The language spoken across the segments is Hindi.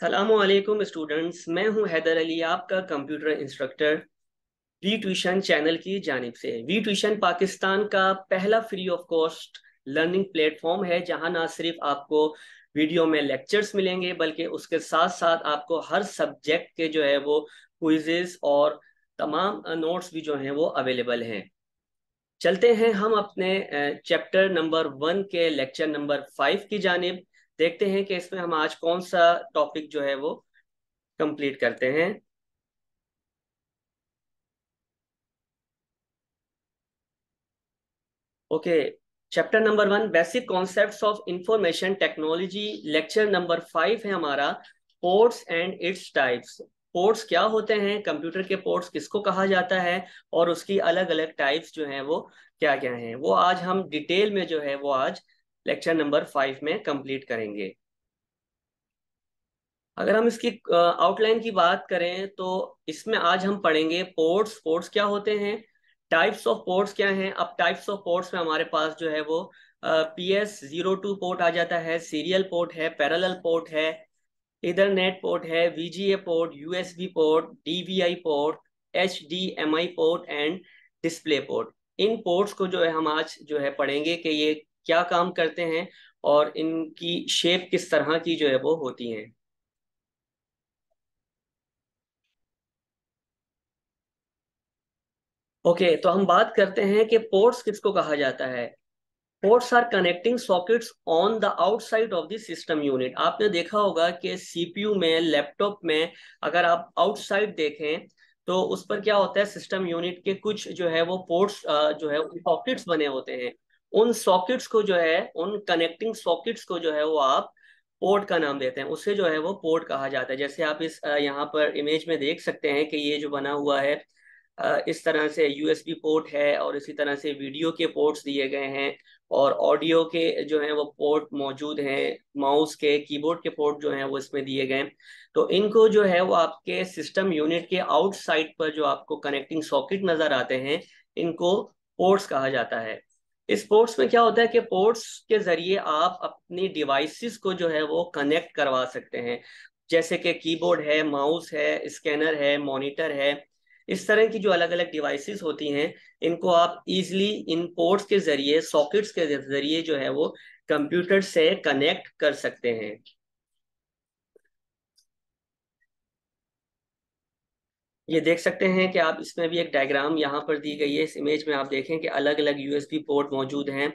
सलामकुम स्टूडेंट्स मैं हूं हैदर अली आपका computer instructor V tuition channel की जानब से वी ट्यूशन पाकिस्तान का पहला free of cost learning platform है जहां ना सिर्फ आपको वीडियो में लेक्चर्स मिलेंगे बल्कि उसके साथ साथ आपको हर सब्जेक्ट के जो है वो क्विजेज और तमाम नोट्स भी जो हैं वो अवेलेबल हैं चलते हैं हम अपने चैप्टर नंबर वन के लेक्चर नंबर फाइव की जानब देखते हैं कि इसमें हम आज कौन सा टॉपिक जो है वो कंप्लीट करते हैं okay chapter number one basic concepts of information technology lecture number five है हमारा ports and its types ports क्या होते हैं कंप्यूटर के पोर्ट्स किसको कहा जाता है और उसकी अलग अलग टाइप्स जो हैं वो क्या क्या हैं वो आज हम डिटेल में जो है वो आज लेक्चर नंबर फाइव में कंप्लीट करेंगे अगर हम इसकी आउटलाइन की बात करें तो इसमें आज हम पढ़ेंगे पोर्ट्स पोर्ट्स क्या होते हैं टाइप्स ऑफ पोर्ट्स क्या हैं अब टाइप्स ऑफ पोर्ट्स में हमारे पास जो है वो P S zero two port आ जाता है सीरियल पोर्ट है पैरल पोर्ट है इधर नेट पोर्ट है VGA port USB port DVI port H D M I port and display port इन पोर्ट्स को जो है हम आज जो है पढ़ेंगे कि ये क्या काम करते हैं और इनकी शेप किस तरह की जो है वो होती है ओके okay, तो हम बात करते हैं कि पोर्ट्स किसको कहा जाता है ports are connecting sockets on the outside of the system unit आपने देखा होगा कि सीपीयू में लैपटॉप में अगर आप आउटसाइड देखें तो उस पर क्या होता है सिस्टम यूनिट के कुछ जो है वो पोर्ट्स जो है सॉकेट्स बने होते हैं उन सॉकेट्स को जो है उन कनेक्टिंग सॉकेट्स को जो है वो आप पोर्ट का नाम देते हैं उसे जो है वो पोर्ट कहा जाता है जैसे आप इस यहाँ पर इमेज में देख सकते हैं कि ये जो बना हुआ है इस तरह से यूएसबी पोर्ट है और इसी तरह से वीडियो के पोर्ट्स दिए गए हैं और ऑडियो के जो है वो पोर्ट मौजूद हैं माउस के कीबोर्ड के पोर्ट जो हैं वो इसमें दिए गए तो इनको जो है वो आपके सिस्टम यूनिट के आउटसाइड पर जो आपको कनेक्टिंग सॉकेट नजर आते हैं इनको पोर्ट्स कहा जाता है स्पोर्ट्स में क्या होता है कि पोर्ट्स के जरिए आप अपनी डिवाइसेस को जो है वो कनेक्ट करवा सकते हैं जैसे कि कीबोर्ड है माउस है स्कैनर है मॉनिटर है इस तरह की जो अलग अलग डिवाइसेस होती हैं इनको आप इजीली इन पोर्ट्स के जरिए सॉकेट्स के जरिए जो है वो कंप्यूटर से कनेक्ट कर सकते हैं ये देख सकते हैं कि आप इसमें भी एक डायग्राम यहाँ पर दी गई है इस इमेज में आप देखें कि अलग अलग यूएसबी पोर्ट मौजूद हैं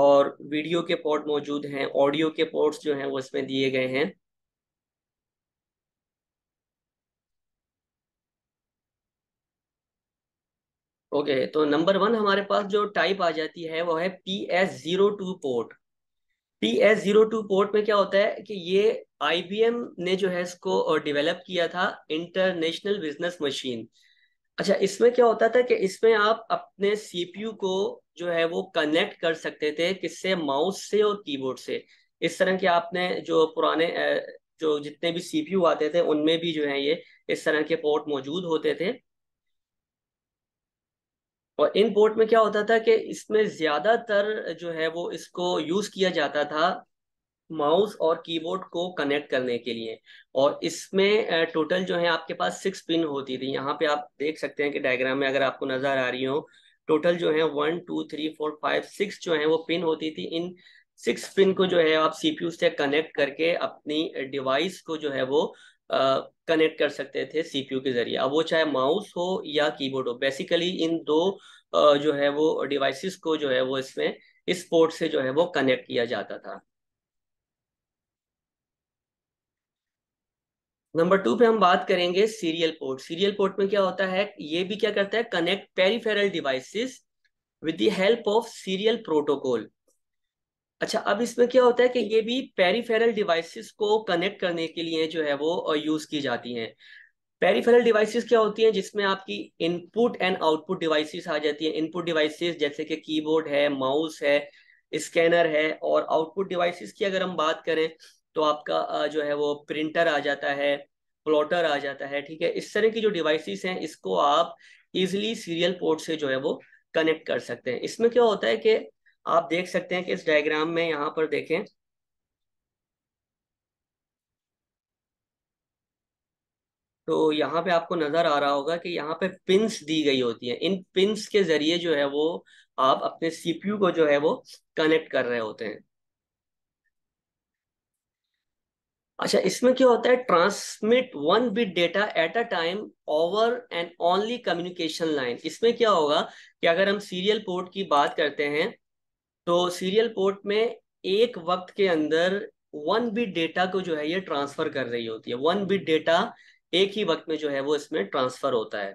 और वीडियो के पोर्ट मौजूद हैं ऑडियो के पोर्ट्स जो हैं वो इसमें दिए गए हैं ओके तो नंबर वन हमारे पास जो टाइप आ जाती है वो है P S zero two port P S zero two port में क्या होता है कि ये आईबीएम ने जो है इसको डेवलप किया था इंटरनेशनल बिजनेस मशीन अच्छा इसमें क्या होता था कि इसमें आप अपने सीपीयू को जो है वो कनेक्ट कर सकते थे किससे माउस से और कीबोर्ड से इस तरह के आपने जो पुराने जो जितने भी सीपीयू आते थे उनमें भी जो है ये इस तरह के पोर्ट मौजूद होते थे और इन पोर्ट में क्या होता था कि इसमें ज्यादातर जो है वो इसको यूज किया जाता था माउस और कीबोर्ड को कनेक्ट करने के लिए और इसमें टोटल जो है आपके पास सिक्स पिन होती थी यहाँ पे आप देख सकते हैं कि डायग्राम में अगर आपको नजर आ रही हो टोटल जो है one two three four five six जो है वो पिन होती थी इन सिक्स पिन को जो है आप सीपीयू से कनेक्ट करके अपनी डिवाइस को जो है वो कनेक्ट कर सकते थे सीपीयू के जरिए अब वो चाहे माउस हो या कीबोर्ड हो बेसिकली इन दो आ, जो है वो डिवाइसेस को जो है वो इसमें इस पोर्ट से जो है वो कनेक्ट किया जाता था नंबर टू पे हम बात करेंगे सीरियल पोर्ट सीरियल पोर्ट में क्या होता है ये भी क्या करता है connect peripheral devices with the help of serial protocol अच्छा अब इसमें क्या होता है कि ये भी पेरीफेरल डिवाइसेस को कनेक्ट करने के लिए जो है वो यूज की जाती हैं पेरीफेरल डिवाइसेस क्या होती हैं जिसमें आपकी इनपुट एंड आउटपुट डिवाइसेस आ जाती हैं इनपुट डिवाइसेस जैसे कि कीबोर्ड है माउस है स्कैनर है और आउटपुट डिवाइसेस की अगर हम बात करें तो आपका जो है वो प्रिंटर आ जाता है प्लॉटर आ जाता है ठीक है इस तरह की जो डिवाइसेस हैं इसको आप इजिली सीरियल पोर्ट से जो है वो कनेक्ट कर सकते हैं इसमें क्या होता है कि आप देख सकते हैं कि इस डायग्राम में यहाँ पर देखें तो यहाँ पे आपको नजर आ रहा होगा कि यहाँ पे पिंस दी गई होती है इन पिंस के जरिए जो है वो आप अपने सीपीयू को जो है वो कनेक्ट कर रहे होते हैं अच्छा इसमें क्या होता है transmit one bit data at a time over and only communication line इसमें क्या होगा कि अगर हम सीरियल पोर्ट की बात करते हैं तो सीरियल पोर्ट में एक वक्त के अंदर वन बिट डेटा को जो है ये ट्रांसफर कर रही होती है वन बिट डेटा एक ही वक्त में जो है वो इसमें ट्रांसफर होता है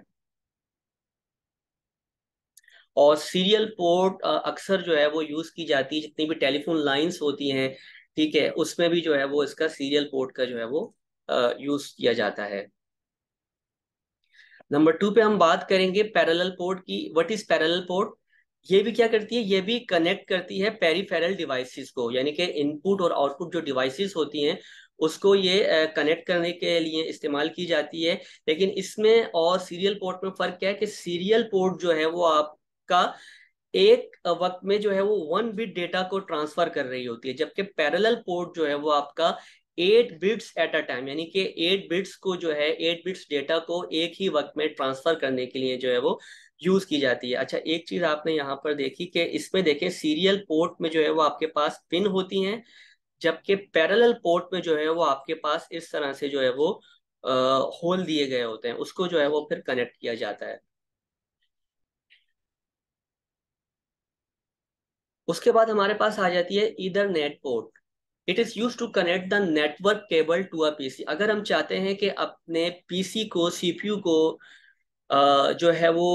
और सीरियल पोर्ट अक्सर जो है वो यूज की जाती है जितनी भी टेलीफोन लाइंस होती हैं ठीक है उसमें भी जो है वो इसका सीरियल पोर्ट का जो है वो यूज किया जाता है नंबर टू पे हम बात करेंगे पैरेलल पोर्ट की व्हाट इज पैरेलल पोर्ट ये भी क्या करती है ये भी कनेक्ट करती है पेरीफेरल डिवाइसेस को यानी कि इनपुट और आउटपुट जो डिवाइसेस होती हैं उसको ये कनेक्ट करने के लिए इस्तेमाल की जाती है लेकिन इसमें और सीरियल पोर्ट में फर्क क्या है कि सीरियल पोर्ट जो है वो आपका एक वक्त में जो है वो वन बिट डेटा को ट्रांसफर कर रही होती है जबकि पैरेलल पोर्ट जो है वो आपका eight bits at a time यानी कि एट बिट्स को जो है एट बिट्स डेटा को एक ही वक्त में ट्रांसफर करने के लिए जो है वो यूज की जाती है अच्छा एक चीज आपने यहाँ पर देखी कि इसमें देखें सीरियल पोर्ट में जो है वो आपके पास पिन होती हैं जबकि पैरेलल पोर्ट में जो है वो आपके पास इस तरह से जो है वो होल दिए गए होते हैं उसको जो है वो फिर कनेक्ट किया जाता है उसके बाद हमारे पास आ जाती है Ethernet port it is use to connect the network cable to a PC अगर हम चाहते हैं कि अपने पीसी को सीपीयू को जो है वो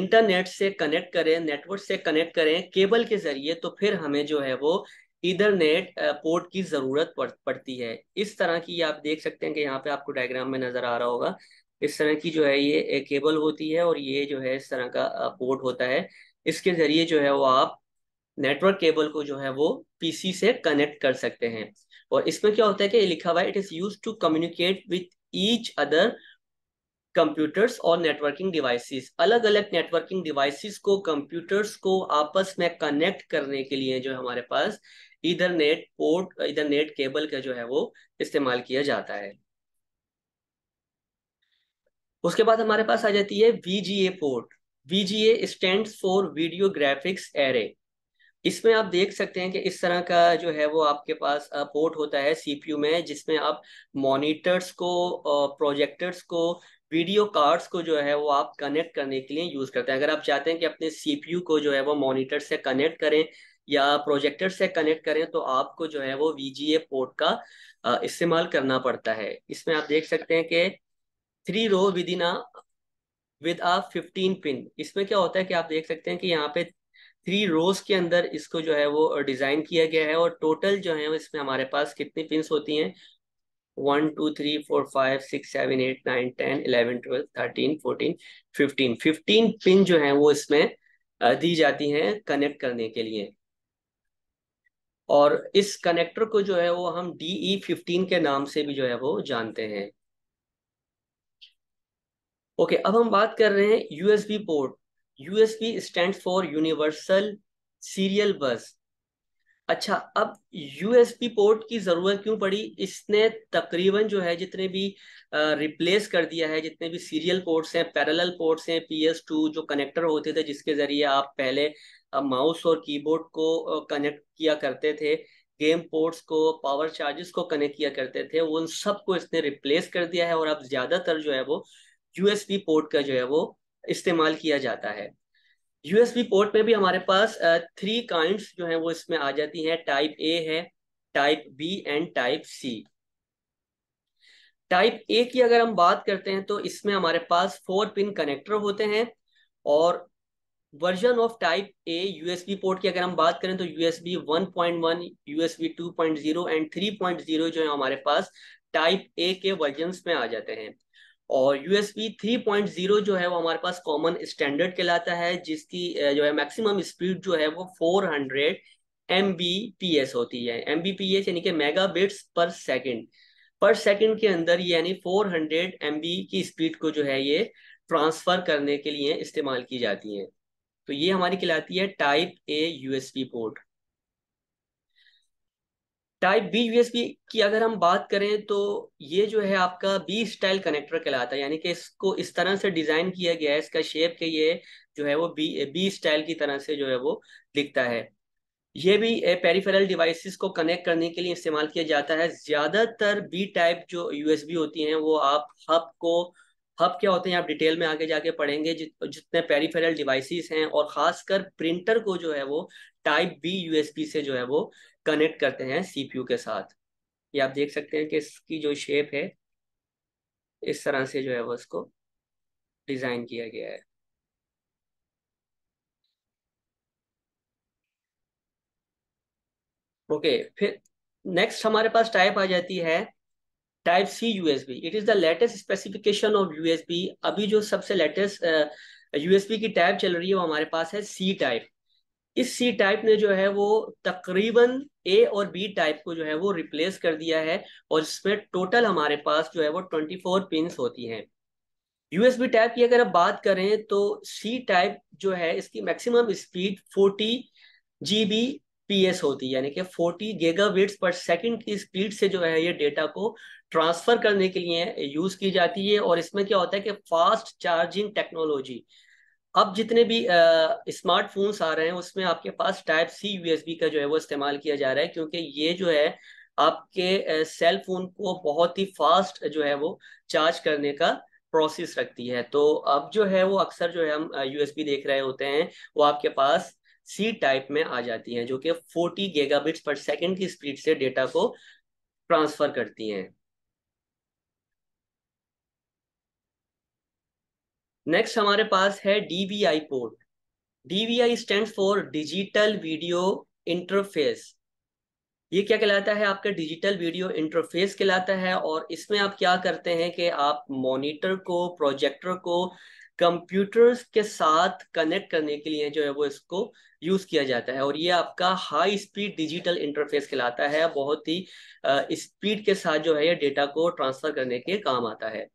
इंटरनेट से कनेक्ट करें नेटवर्क से कनेक्ट करें केबल के जरिए तो फिर हमें जो है वो इधर नेट पोर्ट की जरूरत पड़ती है इस तरह की आप देख सकते हैं कि यहाँ पे आपको डायग्राम में नजर आ रहा होगा इस तरह की जो है ये केबल होती है और ये जो है इस तरह का पोर्ट होता है इसके जरिए जो है वो आप नेटवर्क केबल को जो है वो पीसी से कनेक्ट कर सकते हैं और इसमें क्या होता है कि लिखा हुआ है it is use to communicate with each other computers और नेटवर्किंग डिवाइसेस अलग अलग नेटवर्किंग डिवाइसेस को कंप्यूटर्स को आपस में कनेक्ट करने के लिए जो हमारे पास Ethernet port Ethernet cable का जो है वो इस्तेमाल किया जाता है उसके बाद हमारे पास आ जाती है VGA port VGA stand for video graphics array इसमें आप देख सकते हैं कि इस तरह का जो है वो आपके पास पोर्ट होता है सीपीयू में जिसमें आप मॉनिटर्स को प्रोजेक्टर्स को वीडियो कार्ड्स को जो है वो आप कनेक्ट करने के लिए यूज़ करते हैं अगर आप चाहते हैं कि अपने सीपीयू को जो है वो मॉनिटर से कनेक्ट करें या प्रोजेक्टर से कनेक्ट करें तो आपको जो है वो वीजीए पोर्ट का इस्तेमाल करना पड़ता है इसमें आप देख सकते हैं कि three row with in with a fifteen pin इसमें क्या होता है कि आप देख सकते हैं कि यहाँ पे थ्री रोज के अंदर इसको जो है वो डिजाइन किया गया है और टोटल जो है इसमें हमारे पास कितनी पिंस होती हैं one two three four five six seven eight nine ten eleven twelve thirteen fourteen fifteen fifteen pin जो है वो इसमें दी जाती हैं कनेक्ट करने के लिए और इस कनेक्टर को जो है वो हम डी फिफ्टीन e के नाम से भी जो है वो जानते हैं ओके okay, अब हम बात कर रहे हैं USB port USB stand for universal serial bus अच्छा अब USB पोर्ट की ज़रूरत क्यों पड़ी इसने तकरीबन जो है जितने भी रिप्लेस कर दिया है जितने भी सीरियल पोर्ट्स हैं पैरेलल पोर्ट्स हैं पी एस टू जो कनेक्टर होते थे जिसके ज़रिए आप पहले माउस और कीबोर्ड को कनेक्ट किया करते थे गेम पोर्ट्स को पावर चार्जेस को कनेक्ट किया करते थे उन सब को इसने रिप्लेस कर दिया है और अब ज़्यादातर जो है वो यूएसबी पोर्ट का जो है वो इस्तेमाल किया जाता है यूएसबी पोर्ट में भी हमारे पास थ्री काइंड्स जो है वो इसमें आ जाती हैं टाइप ए है type B and type C type A की अगर हम बात करते हैं तो इसमें हमारे पास फोर पिन कनेक्टर होते हैं और version of type A USB port की अगर हम बात करें तो यूएसबी 1.1, यूएसबी 2.0 एंड 3.0 जो है हमारे पास टाइप ए के वर्जन में आ जाते हैं और यूएसबी 3.0 जो है वो हमारे पास कॉमन स्टैंडर्ड कहलाता है जिसकी जो है मैक्सिमम स्पीड जो है वो 400 एम होती है एम यानी कि मेगा पर सेकेंड पर सेकेंड के अंदर यानी 400 हंड्रेड की स्पीड को जो है ये ट्रांसफर करने के लिए इस्तेमाल की जाती है तो ये हमारी कहलाती है type A USB port type B USB की अगर हम बात करें तो ये जो है आपका बी स्टाइल कनेक्टर कहलाता है यानी कि इसको इस तरह से डिजाइन किया गया है इसका शेप के ये जो है वो बी बी स्टाइल की तरह से जो है वो दिखता है ये भी पेरिफेरल डिवाइसेस को कनेक्ट करने के लिए इस्तेमाल किया जाता है ज्यादातर बी टाइप जो यूएसबी होती हैं वो आप हब को हब क्या होते हैं आप डिटेल में आगे जाके पढ़ेंगे जितने पेरिफेरल डिवाइसेस हैं और खासकर प्रिंटर को जो है वो टाइप बी यूएसबी से जो है वो कनेक्ट करते हैं सीपीयू के साथ ये आप देख सकते हैं कि इसकी जो शेप है इस तरह से जो है वो इसको डिज़ाइन किया गया है ओके okay, फिर नेक्स्ट हमारे पास टाइप आ जाती है type C USB it is the latest specification of USB अभी जो सबसे लेटेस्ट यूएसबी uh, की टाइप चल रही है वो हमारे पास है सी टाइप इस सी टाइप ने जो है वो तकरीबन ए और बी टाइप को जो है वो रिप्लेस कर दिया है और इसमें टोटल हमारे पास जो है वो ट्वेंटी फोर पिन होती हैं यूएसबी टाइप की अगर आप बात करें तो सी टाइप जो है इसकी maximum speed forty G B P S होती है यानी कि 40 गीगाबिट्स पर सेकंड की स्पीड से जो है ये डेटा को ट्रांसफर करने के लिए यूज की जाती है और इसमें क्या होता है कि फास्ट चार्जिंग टेक्नोलॉजी अब जितने भी स्मार्टफोन्स आ रहे हैं उसमें आपके पास टाइप सी यूएसबी का जो है वो इस्तेमाल किया जा रहा है क्योंकि ये जो है आपके सेल फोन को बहुत ही फास्ट जो है वो चार्ज करने का प्रोसेस रखती है तो अब जो है वो अक्सर जो है हम यूएसबी देख रहे होते हैं वो आपके पास सी टाइप में आ जाती हैं जो कि 40 गीगाबिट्स पर सेकंड की स्पीड से डेटा को ट्रांसफर करती हैं नेक्स्ट हमारे पास है DVI port DVI stand for digital video interface ये क्या कहलाता है आपका डिजिटल वीडियो इंटरफेस कहलाता है और इसमें आप क्या करते हैं कि आप मॉनिटर को प्रोजेक्टर को कंप्यूटर्स के साथ कनेक्ट करने के लिए जो है वो इसको यूज़ किया जाता है और ये आपका हाई स्पीड डिजिटल इंटरफेस कहलाता है बहुत ही स्पीड के साथ जो है ये डेटा को ट्रांसफ़र करने के काम आता है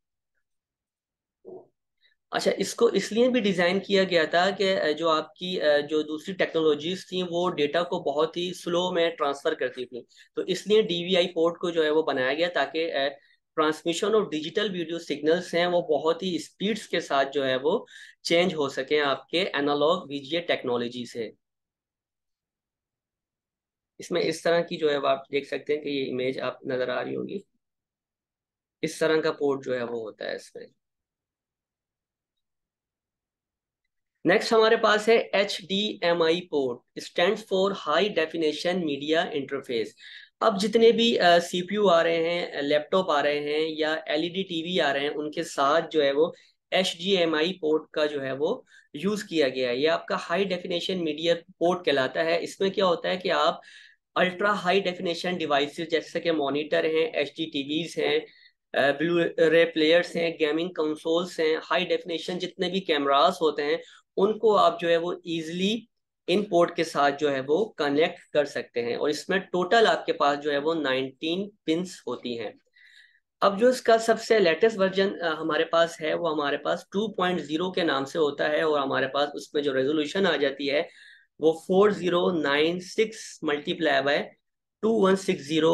अच्छा इसको इसलिए भी डिज़ाइन किया गया था कि जो आपकी जो दूसरी टेक्नोलॉजीज थी वो डेटा को बहुत ही स्लो में ट्रांसफ़र करती थी तो इसलिए डीवीआई पोर्ट को जो है वो बनाया गया ताकि transmission of digital video signals हैं वो बहुत ही स्पीड्स के साथ जो है वो चेंज हो सके आपके एनालॉग वीजीए टेक्नोलॉजी से इसमें इस तरह की जो है आप देख सकते हैं कि ये इमेज आप नज़र आ रही होगी इस तरह का पोर्ट जो है वो होता है इसमें नेक्स्ट हमारे पास है H D M I port stand for high definition media interface अब जितने भी सी पी यू आ रहे हैं लैपटॉप आ रहे हैं या L E D T V आ रहे हैं उनके साथ जो है वो H D M I port का जो है वो यूज़ किया गया है ये आपका हाई डेफिनेशन मीडिया पोर्ट कहलाता है इसमें क्या होता है कि आप अल्ट्रा हाई डेफिनेशन डिवाइसेस जैसे कि मॉनिटर हैं एच डी टीवीज हैं ब्लू रे प्लेयर्स हैं गेमिंग कंसोल्स हैं हाई डेफिनेशन जितने भी कैमरास होते हैं उनको आप जो है वो ईजिली इन पोर्ट के साथ जो है वो कनेक्ट कर सकते हैं और इसमें टोटल आपके पास जो है वो 19 पिंस होती हैं अब जो इसका सबसे लेटेस्ट वर्जन हमारे पास है वो हमारे पास 2.0 के नाम से होता है और हमारे पास उसमें जो रेजोल्यूशन आ जाती है वो 4096 multiply by two one six zero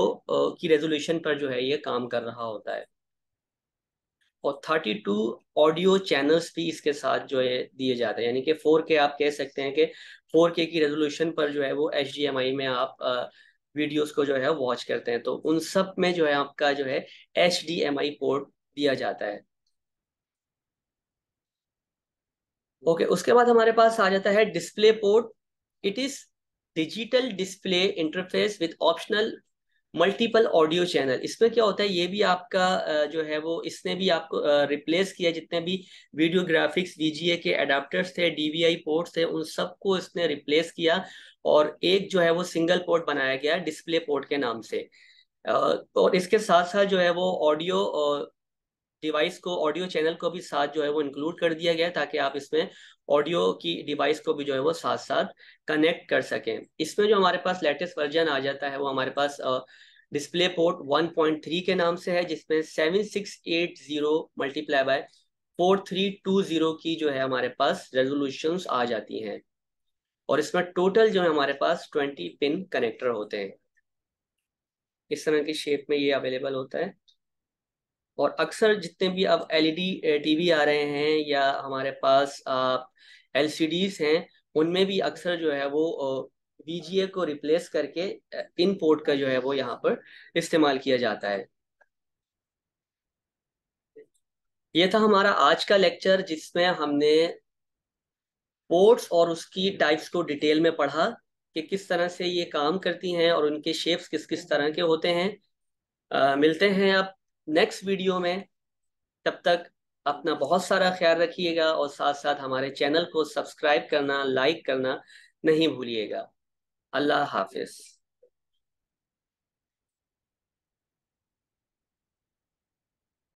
की रेजोल्यूशन पर जो है ये काम कर रहा होता है और थर्टी टू ऑडियो चैनल्स भी इसके साथ जो है दिए जाते हैं यानी कि फोर के आप कह सकते हैं कि फोर के की रेजोल्यूशन पर जो है वो एच में आप वीडियोस uh, को जो है वॉच करते हैं तो उन सब में जो है आपका जो है एच पोर्ट दिया जाता है ओके okay, उसके बाद हमारे पास आ जाता है display port it is digital display interface with optional multiple audio channel इसमें क्या होता है ये भी आपका जो है वो इसने भी आपको रिप्लेस किया जितने भी वीडियो ग्राफिक्स वीजीए के अडाप्टर्स थे डीवीआई पोर्ट्स थे उन सबको इसने रिप्लेस किया और एक जो है वो सिंगल पोर्ट बनाया गया डिस्प्ले पोर्ट के नाम से और इसके साथ साथ जो है वो ऑडियो डिवाइस को ऑडियो चैनल को भी साथ जो है वो इंक्लूड कर दिया गया ताकि आप इसमें ऑडियो की डिवाइस को भी जो है वो साथ साथ कनेक्ट कर सकें इसमें जो हमारे पास लेटेस्ट वर्जन आ जाता है वो हमारे पास डिस्प्ले पोर्ट 1.3 के नाम से है जिसमें 7680 मल्टीप्लाई बाय 4320 की जो है हमारे पास रेजोल्यूशन आ जाती हैं और इसमें टोटल जो है हमारे पास 20 पिन कनेक्टर होते हैं इस तरह की शेप में ये अवेलेबल होता है और अक्सर जितने भी अब e एलईडी टीवी आ रहे हैं या हमारे पास एल हैं उनमें भी अक्सर जो है वो वीजीए को रिप्लेस करके इन पोर्ट का जो है वो यहाँ पर इस्तेमाल किया जाता है ये था हमारा आज का लेक्चर जिसमें हमने पोर्ट्स और उसकी टाइप्स को डिटेल में पढ़ा कि किस तरह से ये काम करती हैं और उनके शेप्स किस किस तरह के होते हैं आ, मिलते हैं आप नेक्स्ट वीडियो में तब तक अपना बहुत सारा ख्याल रखिएगा और साथ साथ हमारे चैनल को सब्सक्राइब करना लाइक करना नहीं भूलिएगा अल्लाह हाफिज़